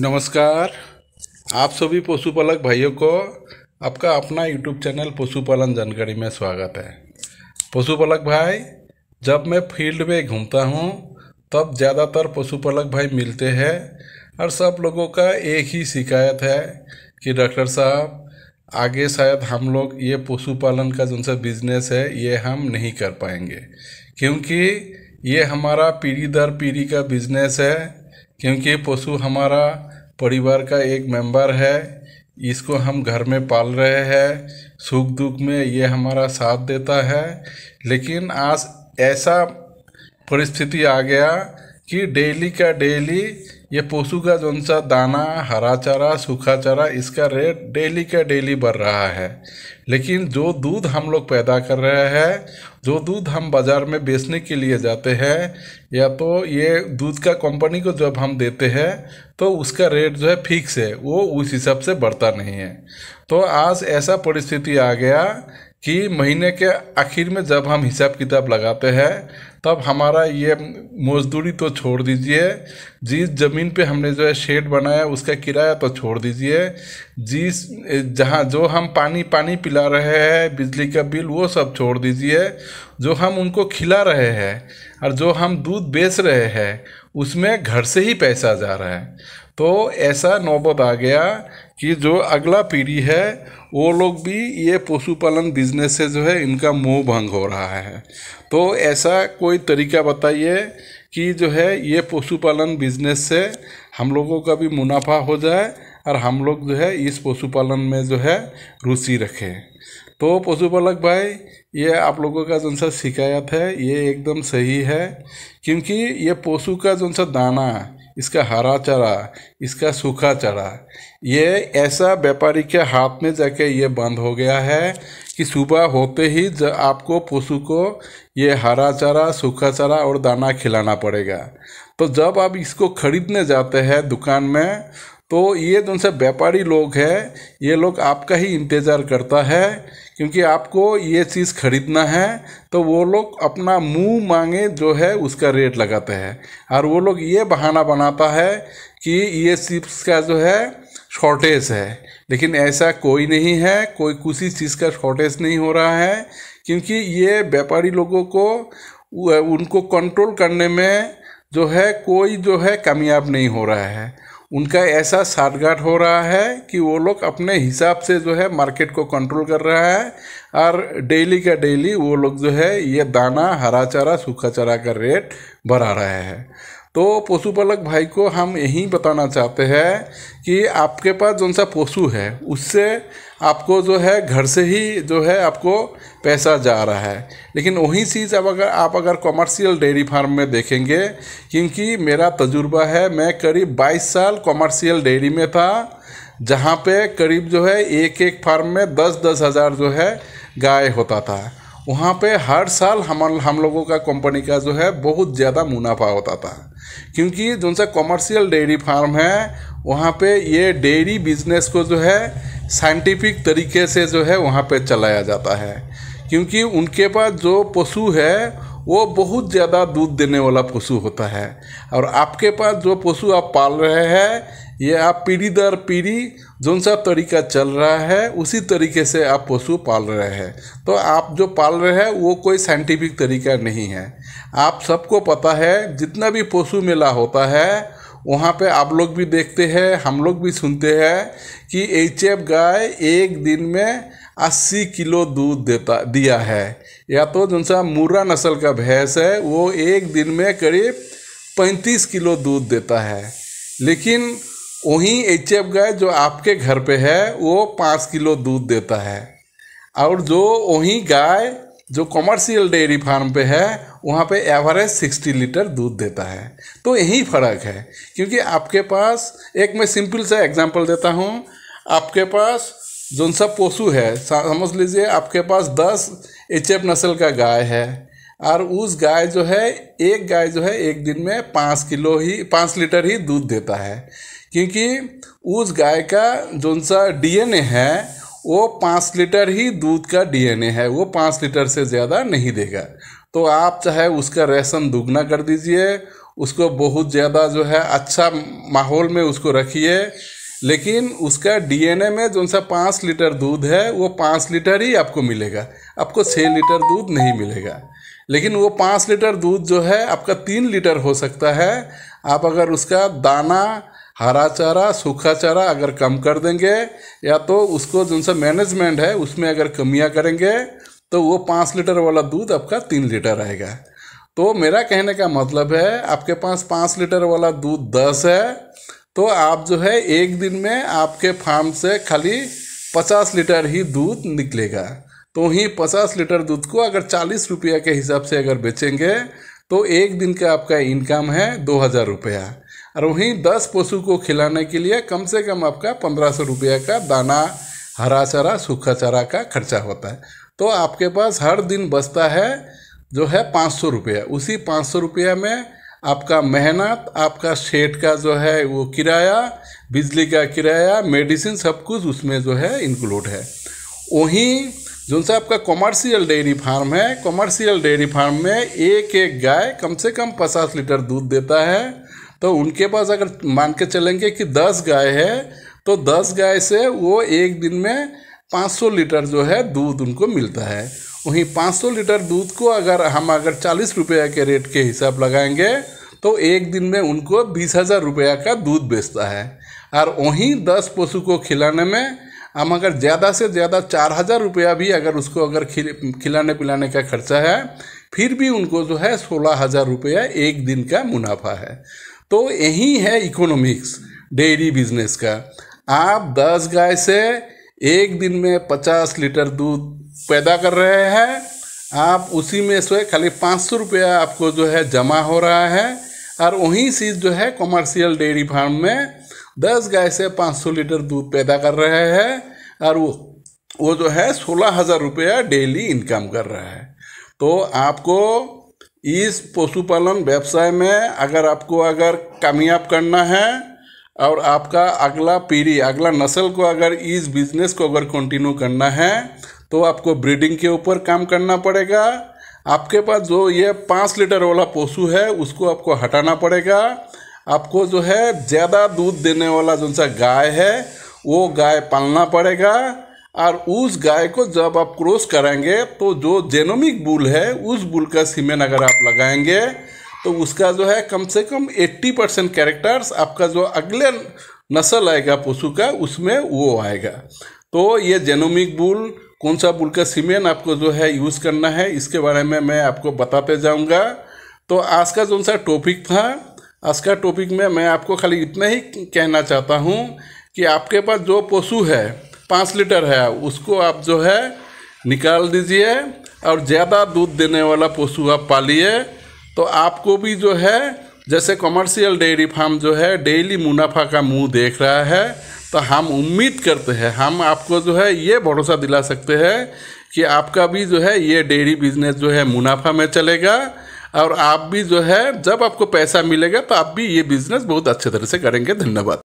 नमस्कार आप सभी पशुपालक भाइयों को आपका अपना यूट्यूब चैनल पशुपालन जानकारी में स्वागत है पशुपालक भाई जब मैं फील्ड में घूमता हूँ तब ज़्यादातर पशुपालक भाई मिलते हैं और सब लोगों का एक ही शिकायत है कि डॉक्टर साहब आगे शायद हम लोग ये पशुपालन का जो सा बिजनेस है ये हम नहीं कर पाएंगे क्योंकि ये हमारा पीढ़ी दर पीढ़ी का बिजनेस है क्योंकि पशु हमारा परिवार का एक मेंबर है इसको हम घर में पाल रहे हैं सुख दुख में ये हमारा साथ देता है लेकिन आज ऐसा परिस्थिति आ गया कि डेली का डेली ये पशु का जो सा दाना हरा चारा सूखा चारा इसका रेट डेली का डेली बढ़ रहा है लेकिन जो दूध हम लोग पैदा कर रहे हैं जो दूध हम बाज़ार में बेचने के लिए जाते हैं या तो ये दूध का कंपनी को जब हम देते हैं तो उसका रेट जो है फिक्स है वो उस हिसाब से बढ़ता नहीं है तो आज ऐसा परिस्थिति आ गया कि महीने के आखिर में जब हम हिसाब किताब लगाते हैं तब हमारा ये मजदूरी तो छोड़ दीजिए जिस ज़मीन पे हमने जो है शेड बनाया उसका किराया तो छोड़ दीजिए जिस जहाँ जो हम पानी पानी पिला रहे हैं बिजली का बिल वो सब छोड़ दीजिए जो हम उनको खिला रहे हैं और जो हम दूध बेच रहे हैं उसमें घर से ही पैसा जा रहा है तो ऐसा नौबत आ गया कि जो अगला पीढ़ी है वो लोग भी ये पशुपालन बिजनेस से जो है इनका मोह भंग हो रहा है तो ऐसा कोई तरीका बताइए कि जो है ये पशुपालन बिजनेस से हम लोगों का भी मुनाफा हो जाए और हम लोग जो है इस पशुपालन में जो है रुचि रखें तो पशुपालक भाई ये आप लोगों का जो सा शिकायत है ये एकदम सही है क्योंकि ये पशु का जो सा दाना इसका हरा चारा इसका सूखा चारा ये ऐसा व्यापारी के हाथ में जाके ये बंद हो गया है कि सुबह होते ही आपको पशु को ये हरा चारा सूखा चारा और दाना खिलाना पड़ेगा तो जब आप इसको ख़रीदने जाते हैं दुकान में तो ये जो से व्यापारी लोग हैं ये लोग आपका ही इंतज़ार करता है क्योंकि आपको ये चीज़ ख़रीदना है तो वो लोग अपना मुंह मांगे जो है उसका रेट लगाते हैं और वो लोग ये बहाना बनाता है कि ये चिप्स का जो है शॉर्टेज है लेकिन ऐसा कोई नहीं है कोई किसी चीज़ का शॉर्टेज नहीं हो रहा है क्योंकि ये व्यापारी लोगों को उनको कंट्रोल करने में जो है कोई जो है कामयाब नहीं हो रहा है उनका ऐसा साठगाट हो रहा है कि वो लोग अपने हिसाब से जो है मार्केट को कंट्रोल कर रहा है और डेली का डेली वो लोग जो है ये दाना हरा चारा सूखा चारा का रेट बढ़ा रहे हैं तो पशुपालक भाई को हम यही बताना चाहते हैं कि आपके पास जौन सा पशु है उससे आपको जो है घर से ही जो है आपको पैसा जा रहा है लेकिन वही चीज़ अब अगर आप अगर कॉमर्शियल डेयरी फार्म में देखेंगे क्योंकि मेरा तजुर्बा है मैं करीब 22 साल कॉमर्शियल डेयरी में था जहाँ पे करीब जो है एक एक फार्म में दस दस हज़ार जो है गाय होता था वहाँ पे हर साल हम हम लोगों का कंपनी का जो है बहुत ज़्यादा मुनाफा होता था क्योंकि जो सा कॉमर्शियल डेयरी फार्म है वहाँ पे ये डेयरी बिजनेस को जो है साइंटिफिक तरीके से जो है वहाँ पे चलाया जाता है क्योंकि उनके पास जो पशु है वो बहुत ज़्यादा दूध देने वाला पशु होता है और आपके पास जो पशु आप पाल रहे हैं ये आप पीढ़ी दर पीढ़ी जो सा तरीका चल रहा है उसी तरीके से आप पशु पाल रहे हैं तो आप जो पाल रहे हैं वो कोई साइंटिफिक तरीका नहीं है आप सबको पता है जितना भी पशु मेला होता है वहाँ पे आप लोग भी देखते हैं हम लोग भी सुनते हैं कि एच एफ गाय एक दिन में अस्सी किलो दूध देता दिया है या तो जो सा मुर्रा नस्ल का भैंस है वो एक दिन में करीब पैंतीस किलो दूध देता है लेकिन वहीं एच एफ गाय जो आपके घर पे है वो पाँच किलो दूध देता है और जो वहीं गाय जो कॉमर्शियल डेयरी फार्म पे है वहाँ पे एवरेज सिक्सटी लीटर दूध देता है तो यही फ़र्क है क्योंकि आपके पास एक मैं सिंपल सा एग्जांपल देता हूँ आपके पास जौन सा पशु है समझ लीजिए आपके पास दस एच एफ नस्ल का गाय है और उस गाय जो है एक गाय जो है एक दिन में पाँच किलो ही पाँच लीटर ही दूध देता है क्योंकि उस गाय का जौन सा डीएनए है वो पाँच लीटर ही दूध का डीएनए है वो पाँच लीटर से ज़्यादा नहीं देगा तो आप चाहे उसका रेशन दुगना कर दीजिए उसको बहुत ज़्यादा जो है अच्छा माहौल में उसको रखिए लेकिन उसका डीएनए में जो सा पाँच लीटर दूध है वो पाँच लीटर ही आपको मिलेगा आपको छः लीटर दूध नहीं मिलेगा लेकिन वो पाँच लीटर दूध जो है आपका तीन लीटर हो सकता है आप अगर उसका दाना हरा चारा सूखा चारा अगर कम कर देंगे या तो उसको जिनसे मैनेजमेंट है उसमें अगर कमियां करेंगे तो वो पाँच लीटर वाला दूध आपका तीन लीटर आएगा तो मेरा कहने का मतलब है आपके पास पाँच लीटर वाला दूध दस है तो आप जो है एक दिन में आपके फार्म से खाली पचास लीटर ही दूध निकलेगा तो ही पचास लीटर दूध को अगर चालीस रुपया के हिसाब से अगर बेचेंगे तो एक दिन का आपका इनकम है दो हज़ार रुपया और वहीं दस पशु को खिलाने के लिए कम से कम आपका पंद्रह सौ रुपये का दाना हरा चारा सूखा चारा का खर्चा होता है तो आपके पास हर दिन बचता है जो है पाँच सौ रुपया उसी पाँच सौ रुपया में आपका मेहनत आपका शेड का जो है वो किराया बिजली का किराया मेडिसिन सब कुछ उसमें जो है इंक्लूड है वहीं जो सा आपका कॉमर्शियल डेयरी फार्म है कॉमर्शियल डेयरी फार्म में एक एक गाय कम से कम पचास लीटर दूध देता है तो उनके पास अगर मान के चलेंगे कि दस गाय है तो दस गाय से वो एक दिन में 500 लीटर जो है दूध उनको मिलता है वहीं 500 लीटर दूध को अगर हम अगर चालीस रुपया के रेट के हिसाब लगाएंगे तो एक दिन में उनको बीस हज़ार रुपया का दूध बेचता है और वहीं दस पशु को खिलाने में हम अगर ज़्यादा से ज़्यादा चार हज़ार रुपया भी अगर उसको अगर खिलाने पिलाने का खर्चा है फिर भी उनको जो है सोलह हज़ार रुपया एक दिन का मुनाफा है तो यही है इकोनॉमिक्स डेयरी बिजनेस का आप दस गाय से एक दिन में पचास लीटर दूध पैदा कर रहे हैं आप उसी में से खाली पाँच सौ रुपया आपको जो है जमा हो रहा है और वहीं से जो है कॉमर्शियल डेयरी फार्म में दस गाय से पाँच सौ लीटर दूध पैदा कर रहे हैं और वो वो जो है सोलह हज़ार रुपया डेली इनकम कर रहा है तो आपको इस पशुपालन व्यवसाय में अगर आपको अगर कामयाब करना है और आपका अगला पीढ़ी अगला नस्ल को अगर इस बिजनेस को अगर कंटिन्यू करना है तो आपको ब्रीडिंग के ऊपर काम करना पड़ेगा आपके पास जो ये पाँच लीटर वाला पशु है उसको आपको हटाना पड़ेगा आपको जो है ज़्यादा दूध देने वाला जो सा गाय है वो गाय पालना पड़ेगा और उस गाय को जब आप क्रॉस करेंगे तो जो जेनोमिक बुल है उस बुल का सीमेन अगर आप लगाएंगे तो उसका जो है कम से कम 80 परसेंट कैरेक्टर्स आपका जो अगले नस्ल आएगा पशु का उसमें वो आएगा तो ये जेनोमिक बुल कौन सा बुल का सीमेन आपको जो है यूज़ करना है इसके बारे में मैं आपको बताते जाऊँगा तो आज का जो सा टॉपिक था आज का टॉपिक में मैं आपको खाली इतना ही कहना चाहता हूँ कि आपके पास जो पशु है पाँच लीटर है उसको आप जो है निकाल दीजिए और ज़्यादा दूध देने वाला पशु आप पालिए तो आपको भी जो है जैसे कमर्शियल डेयरी फार्म जो है डेली मुनाफा का मुंह देख रहा है तो हम उम्मीद करते हैं हम आपको जो है ये भरोसा दिला सकते हैं कि आपका भी जो है ये डेयरी बिजनेस जो है मुनाफा में चलेगा और आप भी जो है जब आपको पैसा मिलेगा तो आप भी ये बिजनेस बहुत अच्छे तरह से करेंगे धन्यवाद